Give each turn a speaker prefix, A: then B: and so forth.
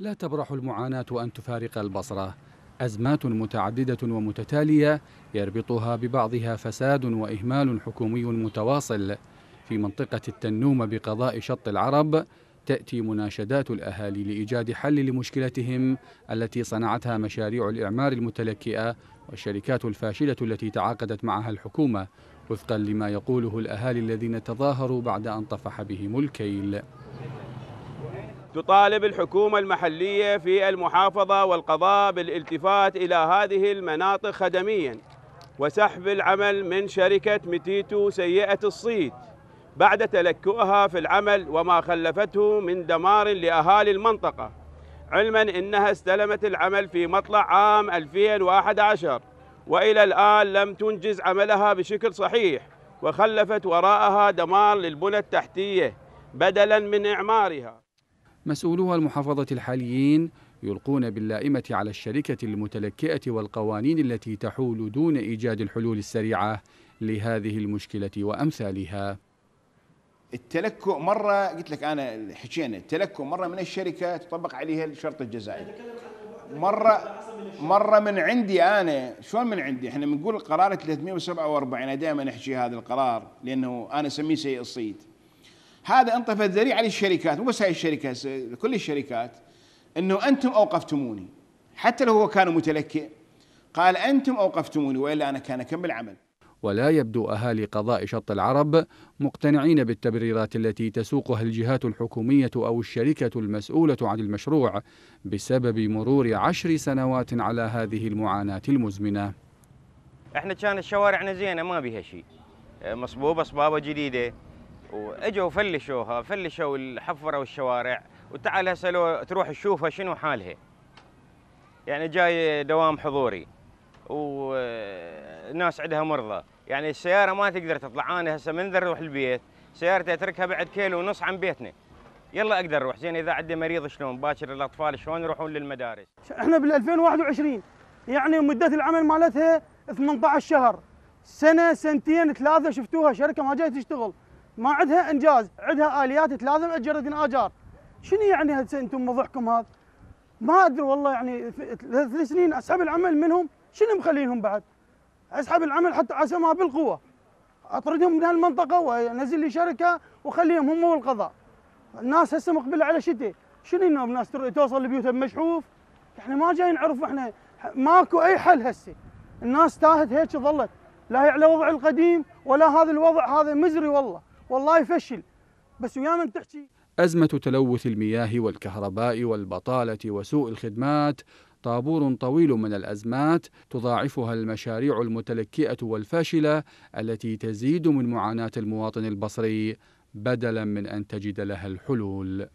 A: لا تبرح المعاناة أن تفارق البصرة أزمات متعددة ومتتالية يربطها ببعضها فساد وإهمال حكومي متواصل في منطقة التنوم بقضاء شط العرب تأتي مناشدات الأهالي لإيجاد حل لمشكلتهم التي صنعتها مشاريع الإعمار المتلكئة والشركات الفاشلة التي تعاقدت معها الحكومة وفقا لما يقوله الأهالي الذين تظاهروا بعد أن طفح بهم الكيل
B: تطالب الحكومة المحلية في المحافظة والقضاء بالالتفات إلى هذه المناطق خدميا وسحب العمل من شركة متيتو سيئة الصيد بعد تلكؤها في العمل وما خلفته من دمار لأهالي المنطقة علما أنها استلمت العمل في مطلع عام 2011 وإلى الآن لم تنجز عملها بشكل صحيح وخلفت وراءها دمار للبنى التحتية بدلا من إعمارها
A: مسؤولوها المحافظة الحاليين يلقون باللائمة على الشركة المتلكئة والقوانين التي تحول دون إيجاد الحلول السريعة لهذه المشكلة وأمثالها
C: التلكؤ مرة قلت لك أنا حكينا التلكؤ مرة من الشركة تطبق عليها الشرط الجزائي مرة مرة من عندي أنا شلون من عندي احنا بنقول قرار 347 أنا دائما أحكي هذا القرار لأنه أنا أسميه سيء الصيد هذا انطفت ذريعه للشركات مو بس هاي الشركات كل الشركات انه انتم اوقفتموني حتى لو هو كان متلكئ قال انتم اوقفتموني والا انا كان اكمل عمل
A: ولا يبدو اهالي قضاء شط العرب مقتنعين بالتبريرات التي تسوقها الجهات الحكوميه او الشركه المسؤوله عن المشروع بسبب مرور عشر سنوات على هذه المعاناه المزمنه.
D: احنا كانت شوارعنا زينه ما بها شيء مصبوبه صبابه جديده واجوا فلشوها فلشوا الحفره والشوارع وتعال هسه لو تروح تشوفها شنو حالها يعني جاي دوام حضوري وناس عندها مرضى يعني السياره ما تقدر تطلع انا هسه من اروح البيت سيارتي اتركها بعد كيلو ونص عن بيتنا يلا اقدر اروح زين اذا عندي مريض شلون باكر الاطفال شلون يروحون للمدارس احنا بال
E: 2021 يعني مده العمل مالتها 18 شهر سنه سنتين ثلاثه شفتوها شركه ما جايه تشتغل ما عندها انجاز عندها اليات تلازم اجرد اجار شنو يعني هسه انتم موضوعكم هذا ما ادري والله يعني ثلاث سنين اسحب العمل منهم شنو مخلينهم بعد اسحب العمل حتى عسى ما بالقوه اطردهم من هالمنطقه وانزل لي شركه وخليهم هم والقضاء الناس هسه مقبله على شتي شنو انه الناس توصل لبيوتها مشحوف احنا ما جاي نعرف احنا ماكو اي حل هسه الناس تاهت هيك ظلت لا هي على وضع القديم ولا هذا الوضع هذا مزري والله والله يفشل بس ويا من تحكي
A: أزمة تلوث المياه والكهرباء والبطالة وسوء الخدمات طابور طويل من الأزمات تضاعفها المشاريع المتلكئة والفاشلة التي تزيد من معاناة المواطن البصري بدلا من أن تجد لها الحلول